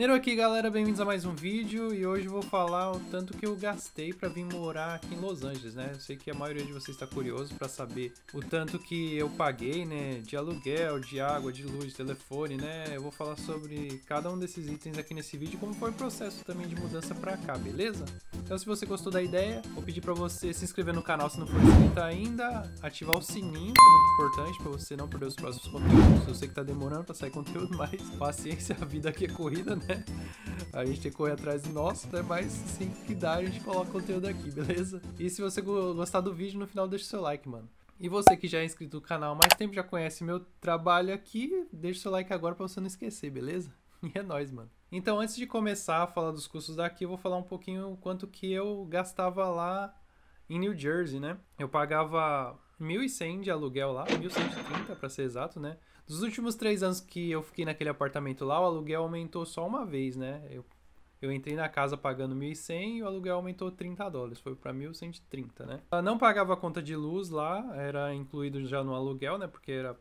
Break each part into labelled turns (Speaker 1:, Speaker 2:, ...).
Speaker 1: Nero aqui galera, bem-vindos a mais um vídeo e hoje vou falar o tanto que eu gastei para vir morar aqui em Los Angeles, né? Eu sei que a maioria de vocês está curioso para saber o tanto que eu paguei, né? De aluguel, de água, de luz, de telefone, né? Eu vou falar sobre cada um desses itens aqui nesse vídeo, como foi o processo também de mudança para cá, beleza? Então se você gostou da ideia, vou pedir para você se inscrever no canal se não for inscrito ainda, ativar o sininho, que é muito importante para você não perder os próximos conteúdos. Eu sei que tá demorando para sair conteúdo, mas paciência, a vida aqui é corrida, né? a gente tem que correr atrás do nosso, né? Mas sempre que dá, a gente coloca conteúdo aqui, beleza? E se você gostar do vídeo, no final deixa o seu like, mano. E você que já é inscrito no canal há mais tempo, já conhece meu trabalho aqui, deixa o seu like agora pra você não esquecer, beleza? E é nóis, mano. Então, antes de começar a falar dos custos daqui, eu vou falar um pouquinho quanto que eu gastava lá em New Jersey, né? Eu pagava 1.100 de aluguel lá, 1.130 para ser exato, né? Dos últimos três anos que eu fiquei naquele apartamento lá, o aluguel aumentou só uma vez, né? Eu, eu entrei na casa pagando 1.100 e o aluguel aumentou 30 dólares, foi para 1.130, né? Eu não pagava a conta de luz lá, era incluído já no aluguel, né? Porque era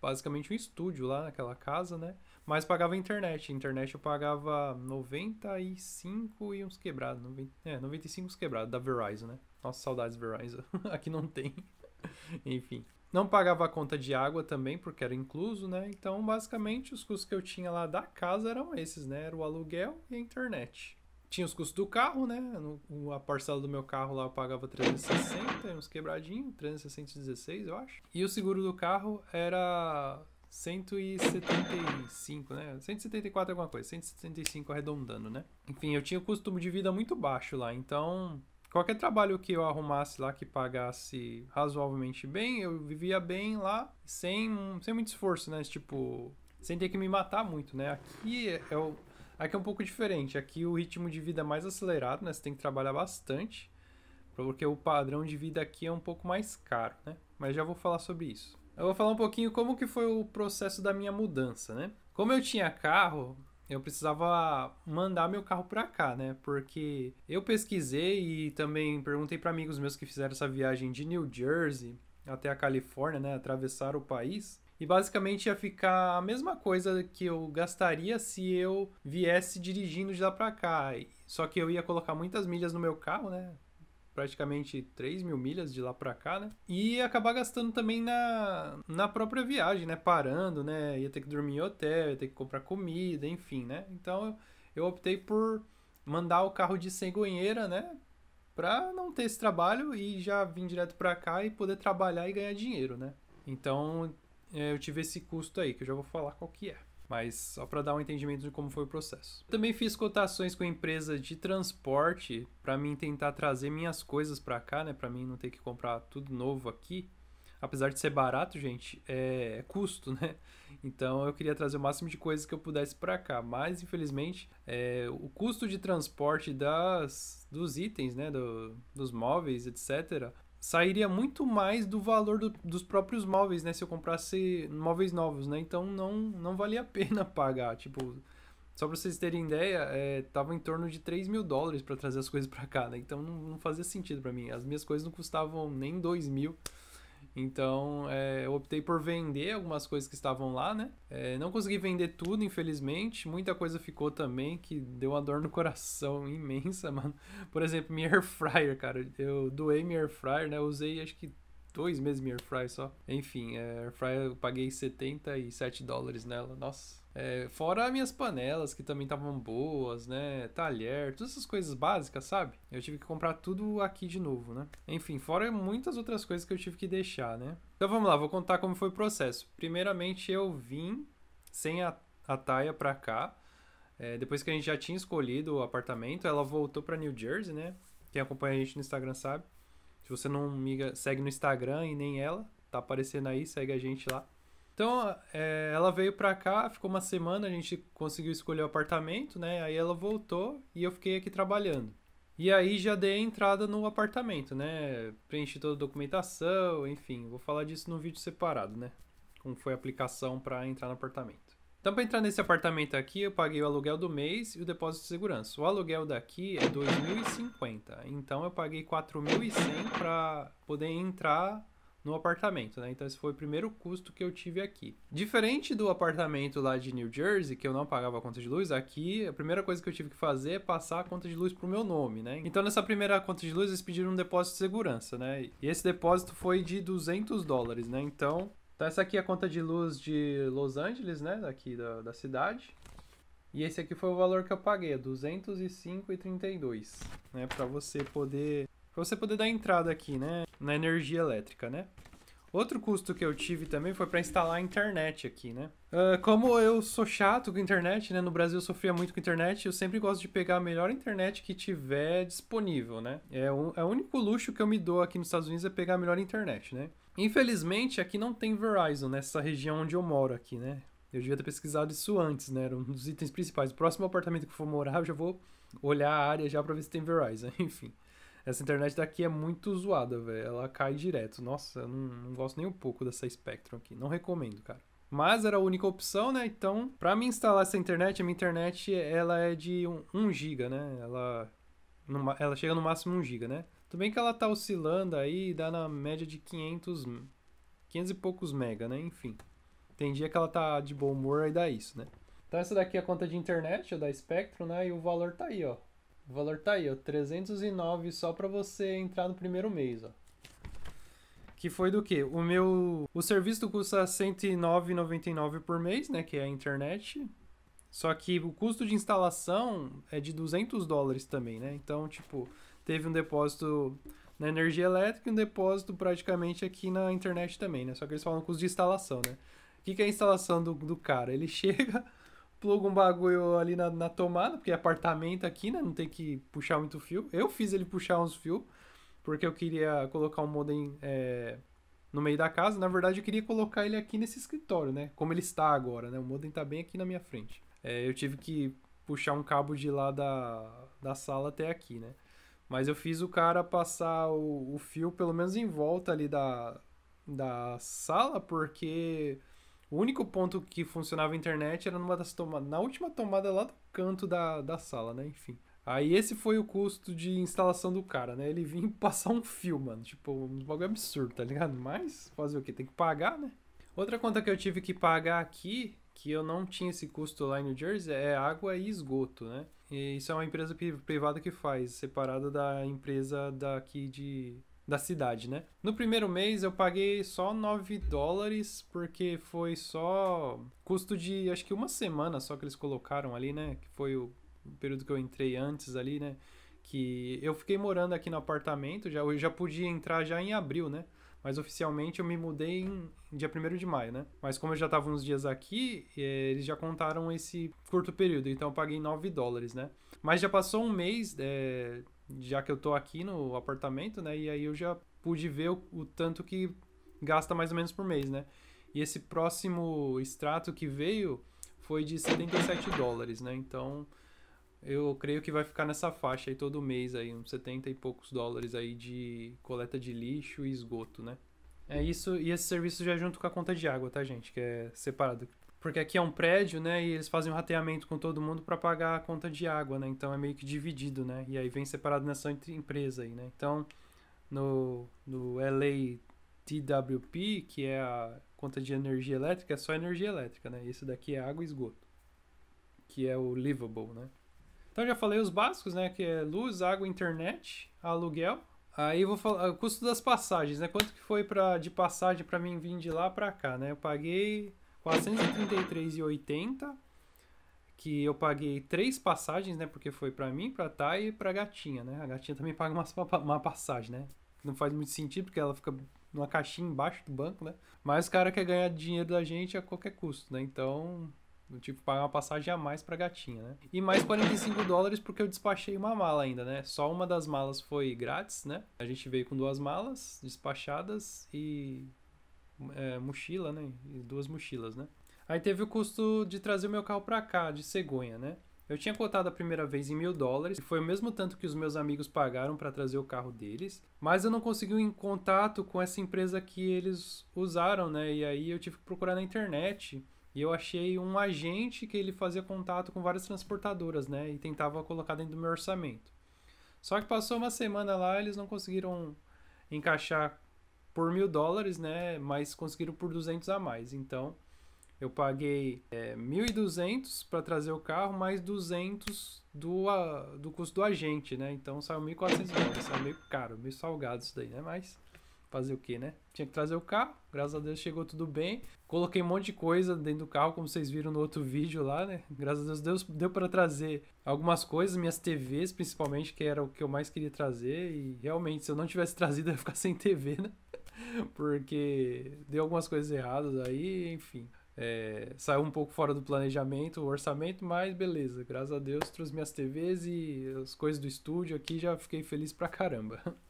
Speaker 1: basicamente um estúdio lá naquela casa, né? Mas pagava internet. Internet eu pagava 95 e uns quebrados. 90, é, 95 uns quebrados da Verizon, né? Nossa, saudades Verizon. Aqui não tem. Enfim. Não pagava a conta de água também, porque era incluso, né? Então, basicamente, os custos que eu tinha lá da casa eram esses, né? Era o aluguel e a internet. Tinha os custos do carro, né? No, a parcela do meu carro lá eu pagava 360, uns quebradinhos, 316, eu acho. E o seguro do carro era 175, né? 174 é alguma coisa, 175 arredondando, né? Enfim, eu tinha o custo de vida muito baixo lá, então Qualquer trabalho que eu arrumasse lá que pagasse razoavelmente bem, eu vivia bem lá, sem, sem muito esforço, né? Tipo, sem ter que me matar muito, né? Aqui é, é, o, aqui é um pouco diferente. Aqui o ritmo de vida é mais acelerado, né? Você tem que trabalhar bastante, porque o padrão de vida aqui é um pouco mais caro, né? Mas já vou falar sobre isso. Eu vou falar um pouquinho como que foi o processo da minha mudança, né? Como eu tinha carro, eu precisava mandar meu carro para cá, né? Porque eu pesquisei e também perguntei para amigos meus que fizeram essa viagem de New Jersey até a Califórnia, né? Atravessar o país. E basicamente ia ficar a mesma coisa que eu gastaria se eu viesse dirigindo de lá para cá. Só que eu ia colocar muitas milhas no meu carro, né? praticamente 3 mil milhas de lá para cá, né? E acabar gastando também na, na própria viagem, né? Parando, né? Ia ter que dormir em hotel, ia ter que comprar comida, enfim, né? Então eu optei por mandar o carro de cegonheira, né? Pra não ter esse trabalho e já vir direto para cá e poder trabalhar e ganhar dinheiro, né? Então é, eu tive esse custo aí, que eu já vou falar qual que é mas só para dar um entendimento de como foi o processo. Também fiz cotações com a empresa de transporte para mim tentar trazer minhas coisas para cá, né, para mim não ter que comprar tudo novo aqui. Apesar de ser barato, gente, é, é custo, né? Então eu queria trazer o máximo de coisas que eu pudesse para cá, mas infelizmente é, o custo de transporte das dos itens, né, do, dos móveis, etc, sairia muito mais do valor do, dos próprios móveis, né? Se eu comprasse móveis novos, né? Então não, não valia a pena pagar. Tipo, só pra vocês terem ideia, é, tava em torno de 3 mil dólares para trazer as coisas para cá, né? Então não, não fazia sentido para mim. As minhas coisas não custavam nem 2 mil. Então, é, eu optei por vender algumas coisas que estavam lá, né? É, não consegui vender tudo, infelizmente. Muita coisa ficou também que deu uma dor no coração imensa, mano. Por exemplo, minha air fryer, cara. Eu doei minha air fryer, né? Eu usei acho que dois meses minha air fryer só. Enfim, é, air fryer eu paguei 77 dólares nela. Nossa. É, fora minhas panelas, que também estavam boas, né? Talher, todas essas coisas básicas, sabe? Eu tive que comprar tudo aqui de novo, né? Enfim, fora muitas outras coisas que eu tive que deixar, né? Então vamos lá, vou contar como foi o processo. Primeiramente, eu vim sem a, a Taia pra cá. É, depois que a gente já tinha escolhido o apartamento, ela voltou pra New Jersey, né? Quem acompanha a gente no Instagram sabe. Se você não me segue no Instagram e nem ela, tá aparecendo aí, segue a gente lá. Então, é, ela veio pra cá, ficou uma semana, a gente conseguiu escolher o apartamento, né? Aí ela voltou e eu fiquei aqui trabalhando. E aí já dei a entrada no apartamento, né? Preenchi toda a documentação, enfim. Vou falar disso num vídeo separado, né? Como foi a aplicação para entrar no apartamento. Então, para entrar nesse apartamento aqui, eu paguei o aluguel do mês e o depósito de segurança. O aluguel daqui é 2.050, então eu paguei 4.100 para poder entrar no apartamento, né? Então esse foi o primeiro custo que eu tive aqui. Diferente do apartamento lá de New Jersey, que eu não pagava a conta de luz, aqui a primeira coisa que eu tive que fazer é passar a conta de luz pro meu nome, né? Então nessa primeira conta de luz eles pediram um depósito de segurança, né? E esse depósito foi de 200 dólares, né? Então, tá essa aqui é a conta de luz de Los Angeles, né? Daqui da, da cidade. E esse aqui foi o valor que eu paguei, 205,32, é né? Para você poder para você poder dar entrada aqui, né, na energia elétrica, né? Outro custo que eu tive também foi para instalar a internet aqui, né? Uh, como eu sou chato com internet, né? No Brasil eu sofria muito com internet, eu sempre gosto de pegar a melhor internet que tiver disponível, né? É, um, é o único luxo que eu me dou aqui nos Estados Unidos é pegar a melhor internet, né? Infelizmente aqui não tem Verizon nessa né? região onde eu moro aqui, né? Eu devia ter pesquisado isso antes, né? Era um dos itens principais. O próximo apartamento que for morar, eu já vou olhar a área já para ver se tem Verizon, enfim. Essa internet daqui é muito zoada, velho. Ela cai direto. Nossa, eu não, não gosto nem um pouco dessa Spectrum aqui. Não recomendo, cara. Mas era a única opção, né? Então, para mim instalar essa internet, a minha internet ela é de 1 GB, né? Ela, ela chega no máximo 1 GB, né? Tudo bem que ela tá oscilando aí, dá na média de 500, 500 e poucos mega, né? Enfim, tem dia que ela tá de bom humor e dá isso, né? Então essa daqui é a conta de internet, é da Spectrum, né? E o valor tá aí, ó. O valor tá aí, ó, 309 só para você entrar no primeiro mês, ó. Que foi do quê? O meu o serviço custa 109,99 por mês, né, que é a internet. Só que o custo de instalação é de 200 dólares também, né? Então, tipo, teve um depósito na energia elétrica e um depósito praticamente aqui na internet também, né? Só que eles falam custo de instalação, né? O que, que é a instalação do, do cara? Ele chega, pluga um bagulho ali na, na tomada, porque é apartamento aqui, né? Não tem que puxar muito fio. Eu fiz ele puxar uns fios, porque eu queria colocar um modem é, no meio da casa. Na verdade, eu queria colocar ele aqui nesse escritório, né? Como ele está agora, né? O modem está bem aqui na minha frente. É, eu tive que puxar um cabo de lá da, da sala até aqui, né? Mas eu fiz o cara passar o, o fio pelo menos em volta ali da, da sala, porque o único ponto que funcionava a internet era numa das toma na última tomada lá do canto da, da sala, né? Enfim. Aí esse foi o custo de instalação do cara, né? Ele vinha passar um fio, mano. Tipo, um bagulho absurdo, tá ligado? Mas fazer o quê? Tem que pagar, né? Outra conta que eu tive que pagar aqui, que eu não tinha esse custo lá em New Jersey, é água e esgoto, né? E isso é uma empresa privada que faz, separada da empresa daqui de da cidade, né? No primeiro mês eu paguei só 9 dólares, porque foi só custo de acho que uma semana só que eles colocaram ali, né? Que foi o período que eu entrei antes ali, né? Que eu fiquei morando aqui no apartamento, já, eu já podia entrar já em abril, né? Mas oficialmente eu me mudei em dia 1 de maio, né? Mas como eu já estava uns dias aqui, é, eles já contaram esse curto período, então eu paguei 9 dólares, né? Mas já passou um mês, é, já que eu tô aqui no apartamento, né? E aí eu já pude ver o, o tanto que gasta mais ou menos por mês, né? E esse próximo extrato que veio foi de 77 dólares, né? Então, eu creio que vai ficar nessa faixa aí todo mês aí, uns 70 e poucos dólares aí de coleta de lixo e esgoto, né? É isso, e esse serviço já é junto com a conta de água, tá, gente? Que é separado porque aqui é um prédio, né, e eles fazem um rateamento com todo mundo para pagar a conta de água, né? Então é meio que dividido, né? E aí vem separado nessa empresa aí, né? Então no no LA TWP, que é a conta de energia elétrica, é só energia elétrica, né? Esse daqui é água e esgoto, que é o livable, né? Então já falei os básicos, né, que é luz, água, internet, aluguel. Aí vou falar o custo das passagens, né? Quanto que foi para de passagem para mim vir de lá para cá, né? Eu paguei 433,80, que eu paguei três passagens, né? Porque foi para mim, para Thay e para gatinha, né? A gatinha também paga uma, uma passagem, né? Não faz muito sentido porque ela fica numa caixinha embaixo do banco, né? Mas o cara quer ganhar dinheiro da gente a qualquer custo, né? Então, tipo, pagar uma passagem a mais pra gatinha, né? E mais 45 dólares porque eu despachei uma mala ainda, né? Só uma das malas foi grátis, né? A gente veio com duas malas despachadas e é, mochila, né? Duas mochilas, né? Aí teve o custo de trazer o meu carro para cá, de cegonha, né? Eu tinha cotado a primeira vez em mil dólares, e foi o mesmo tanto que os meus amigos pagaram para trazer o carro deles, mas eu não consegui um contato com essa empresa que eles usaram, né? E aí eu tive que procurar na internet. E eu achei um agente que ele fazia contato com várias transportadoras, né? E tentava colocar dentro do meu orçamento. Só que passou uma semana lá, eles não conseguiram encaixar por mil dólares, né? Mas conseguiram por 200 a mais. Então, eu paguei é, 1.200 para trazer o carro, mais 200 do, a, do custo do agente, né? Então, saiu 1.400 dólares. Saiu meio caro, meio salgado isso daí, né? Mas fazer o que, né? Tinha que trazer o carro, graças a Deus chegou tudo bem. Coloquei um monte de coisa dentro do carro, como vocês viram no outro vídeo lá, né? Graças a Deus, Deus deu para trazer algumas coisas, minhas TVs principalmente, que era o que eu mais queria trazer. E realmente, se eu não tivesse trazido, eu ia ficar sem TV, né? porque deu algumas coisas erradas aí, enfim. É, saiu um pouco fora do planejamento, o orçamento, mas beleza, graças a Deus trouxe minhas TVs e as coisas do estúdio aqui, já fiquei feliz pra caramba.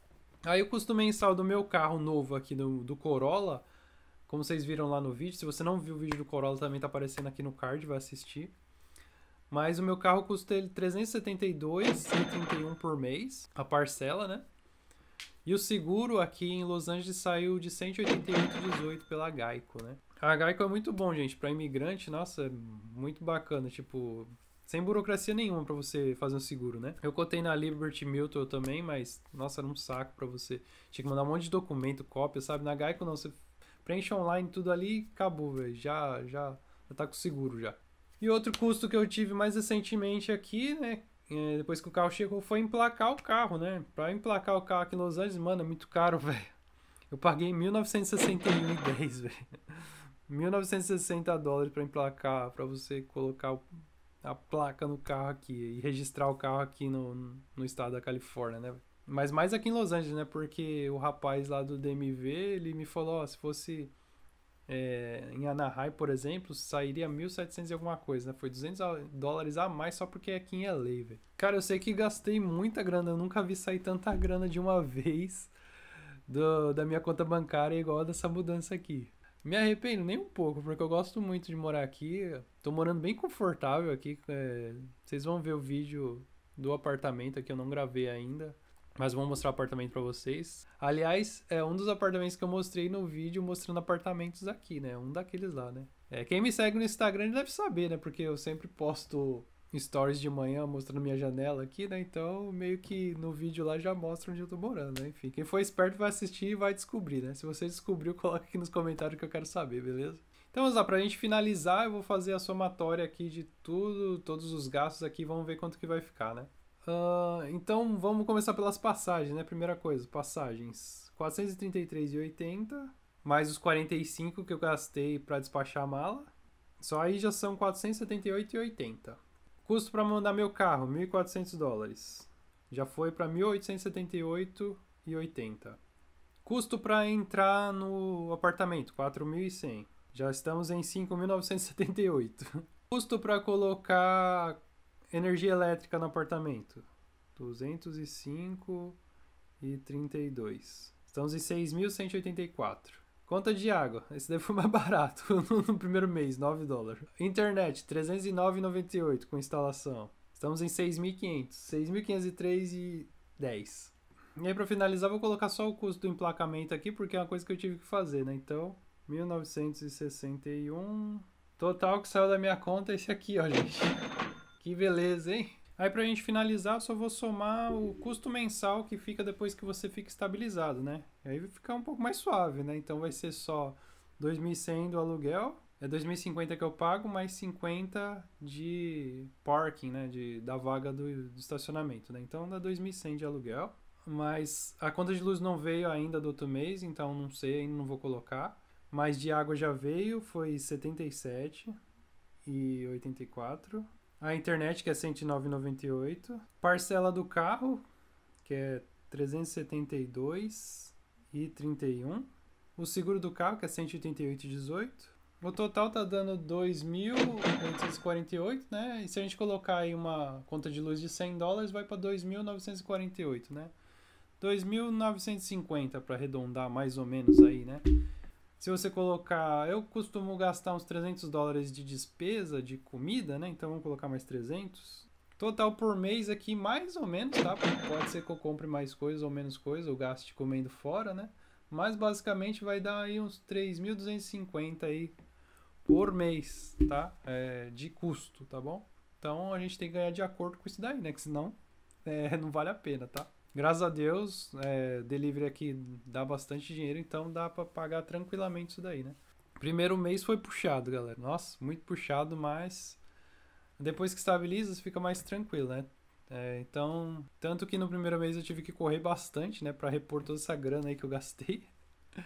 Speaker 1: Aí o custo mensal do meu carro novo aqui do, do Corolla, como vocês viram lá no vídeo, se você não viu o vídeo do Corolla também tá aparecendo aqui no card, vai assistir. Mas o meu carro custa ele 372, por mês, a parcela, né? E o seguro aqui em Los Angeles saiu de 188,18 pela Gaico, né? A Gaico é muito bom, gente, para imigrante, nossa, é muito bacana, tipo, sem burocracia nenhuma para você fazer um seguro, né? Eu cotei na Liberty Mutual também, mas nossa, era um saco para você. Tinha que mandar um monte de documento, cópia, sabe? Na Gaico não, você preenche online tudo ali, acabou, velho. Já, já, já tá com seguro já. E outro custo que eu tive mais recentemente aqui, né, é, depois que o carro chegou, foi emplacar o carro, né? Pra emplacar o carro aqui em Los Angeles, mano, é muito caro, velho. Eu paguei 1961,10, velho. 1960 dólares pra emplacar, pra você colocar a placa no carro aqui e registrar o carro aqui no, no estado da Califórnia, né? Mas mais aqui em Los Angeles, né? Porque o rapaz lá do DMV, ele me falou, ó, se fosse é, em Anaheim, por exemplo, sairia 1.700 e alguma coisa, né? Foi 200 dólares a mais só porque é aqui em LA, velho. Cara, eu sei que gastei muita grana, eu nunca vi sair tanta grana de uma vez do, da minha conta bancária igual a dessa mudança aqui. Me arrependo nem um pouco, porque eu gosto muito de morar aqui. Tô morando bem confortável aqui. É, vocês vão ver o vídeo do apartamento aqui, eu não gravei ainda. Mas vou mostrar o apartamento para vocês. Aliás, é um dos apartamentos que eu mostrei no vídeo mostrando apartamentos aqui, né? Um daqueles lá, né? É, quem me segue no Instagram deve saber, né? Porque eu sempre posto stories de manhã mostrando minha janela aqui, né? Então, meio que no vídeo lá já mostra onde eu tô morando, né? Enfim, quem for esperto vai assistir e vai descobrir, né? Se você descobriu, coloca aqui nos comentários que eu quero saber, beleza? Então, vamos lá, pra gente finalizar, eu vou fazer a somatória aqui de tudo, todos os gastos aqui, vamos ver quanto que vai ficar, né? Uh, então vamos começar pelas passagens, né? Primeira coisa, passagens. 433,80 mais os 45 que eu gastei para despachar a mala. Só aí já são 478,80. Custo para mandar meu carro, 1.400 dólares. Já foi para 1.878,80. Custo para entrar no apartamento, 4.100. Já estamos em 5.978. Custo para colocar energia elétrica no apartamento. 205 e 32. Estamos em 6.184. Conta de água. Esse daí foi mais barato no primeiro mês, 9 dólares. Internet, 309,98 com instalação. Estamos em 6.500. 6.503,10. e E aí, para finalizar, vou colocar só o custo do emplacamento aqui, porque é uma coisa que eu tive que fazer, né? Então, 1961. Total que saiu da minha conta é esse aqui, ó, gente. Que beleza, hein? Aí para a gente finalizar, eu só vou somar o custo mensal que fica depois que você fica estabilizado, né? aí vai ficar um pouco mais suave, né? Então vai ser só 2.100 do aluguel, é 2.050 que eu pago, mais 50 de parking, né? De, da vaga do, do estacionamento, né? Então dá 2.100 de aluguel. Mas a conta de luz não veio ainda do outro mês, então não sei, ainda não vou colocar. Mas de água já veio, foi 77 e 84. A internet, que é 109,98. Parcela do carro, que é 372 O seguro do carro, que é 188,18. O total tá dando 2.848, né? E se a gente colocar aí uma conta de luz de 100 dólares, vai para 2.948, né? 2.950 para arredondar mais ou menos aí, né? Se você colocar, eu costumo gastar uns 300 dólares de despesa de comida, né? Então vamos colocar mais 300. Total por mês aqui, mais ou menos, tá? Pode ser que eu compre mais coisas ou menos coisas, ou gaste comendo fora, né? Mas basicamente vai dar aí uns 3.250 aí por mês, tá? É, de custo, tá bom? Então a gente tem que ganhar de acordo com isso daí, né? Que senão é, não vale a pena, tá? graças a Deus, é, delivery aqui dá bastante dinheiro, então dá para pagar tranquilamente isso daí, né? Primeiro mês foi puxado, galera. Nossa, muito puxado, mas depois que estabiliza, fica mais tranquilo, né? É, então, tanto que no primeiro mês eu tive que correr bastante, né, para repor toda essa grana aí que eu gastei.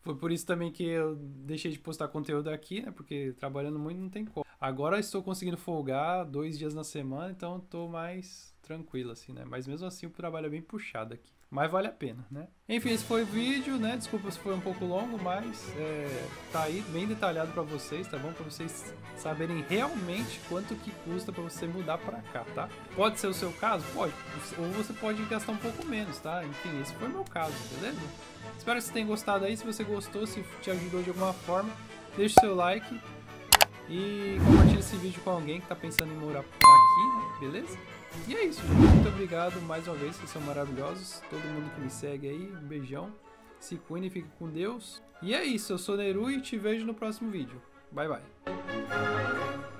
Speaker 1: Foi por isso também que eu deixei de postar conteúdo aqui, né? Porque trabalhando muito não tem como. Agora estou conseguindo folgar dois dias na semana, então estou mais tranquilo, assim, né? Mas mesmo assim o trabalho é bem puxado aqui. Mas vale a pena, né? Enfim, esse foi o vídeo, né? Desculpa se foi um pouco longo, mas é, tá aí bem detalhado para vocês, tá bom? Para vocês saberem realmente quanto que custa para você mudar para cá, tá? Pode ser o seu caso? Pode. Ou você pode gastar um pouco menos, tá? Enfim, esse foi o meu caso, beleza? Espero que você tenham gostado aí. Se você gostou, se te ajudou de alguma forma, deixe seu like e compartilhe esse vídeo com alguém que está pensando em morar aqui, né? beleza? E é isso, gente. Muito obrigado mais uma vez, vocês são maravilhosos. Todo mundo que me segue aí, um beijão. Se e fique com Deus. E é isso, eu sou Neru e te vejo no próximo vídeo. Bye, bye.